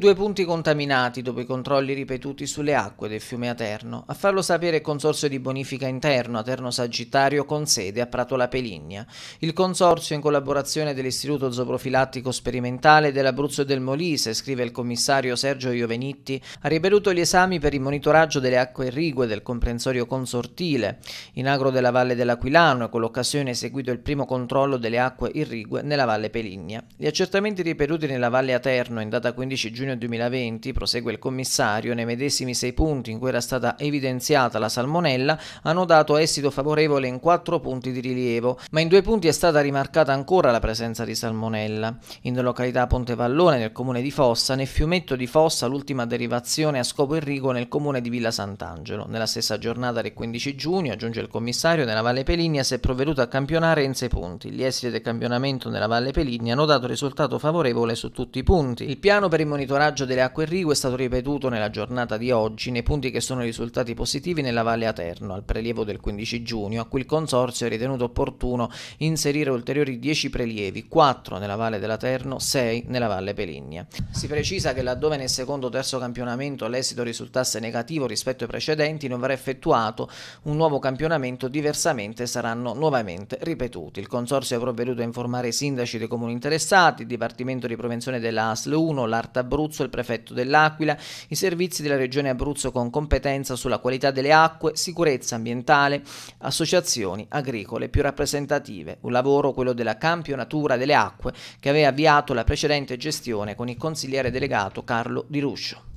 Due punti contaminati dopo i controlli ripetuti sulle acque del fiume Aterno. A farlo sapere il Consorzio di Bonifica Interno Aterno Sagittario con sede a Prato La Peligna. Il Consorzio, in collaborazione dell'Istituto Zooprofilattico Sperimentale dell'Abruzzo e del Molise, scrive il commissario Sergio Iovenitti, ha ripetuto gli esami per il monitoraggio delle acque irrigue del comprensorio consortile in agro della Valle dell'Aquilano e con l'occasione eseguito il primo controllo delle acque irrigue nella Valle Peligna. Gli accertamenti ripetuti nella Valle Aterno in data 15 giugno giugno 2020, prosegue il commissario, nei medesimi sei punti in cui era stata evidenziata la salmonella hanno dato esito favorevole in quattro punti di rilievo, ma in due punti è stata rimarcata ancora la presenza di salmonella. In località Pontevallone, nel comune di Fossa, nel fiumetto di Fossa l'ultima derivazione a scopo irrigo nel comune di Villa Sant'Angelo. Nella stessa giornata del 15 giugno, aggiunge il commissario, nella Valle Peligna si è provveduto a campionare in sei punti. Gli esiti del campionamento nella Valle Peligna hanno dato risultato favorevole su tutti i punti. Il piano per il monitoraggio monitoraggio delle acque irrigue è stato ripetuto nella giornata di oggi nei punti che sono risultati positivi nella Valle Aterno al prelievo del 15 giugno, a cui il Consorzio ha ritenuto opportuno inserire ulteriori 10 prelievi, 4 nella Valle dell'Aterno, 6 nella Valle Peligna. Si precisa che laddove nel secondo o terzo campionamento l'esito risultasse negativo rispetto ai precedenti non verrà effettuato un nuovo campionamento, diversamente saranno nuovamente ripetuti. Il Consorzio ha provveduto a informare i sindaci dei comuni interessati, il Dipartimento di Prevenzione della ASL 1, l'Arta Abruzzo, Abruzzo e il prefetto dell'Aquila, i servizi della Regione Abruzzo con competenza sulla qualità delle acque, sicurezza ambientale, associazioni agricole più rappresentative. Un lavoro, quello della campionatura delle acque, che aveva avviato la precedente gestione con il consigliere delegato Carlo Di Ruscio.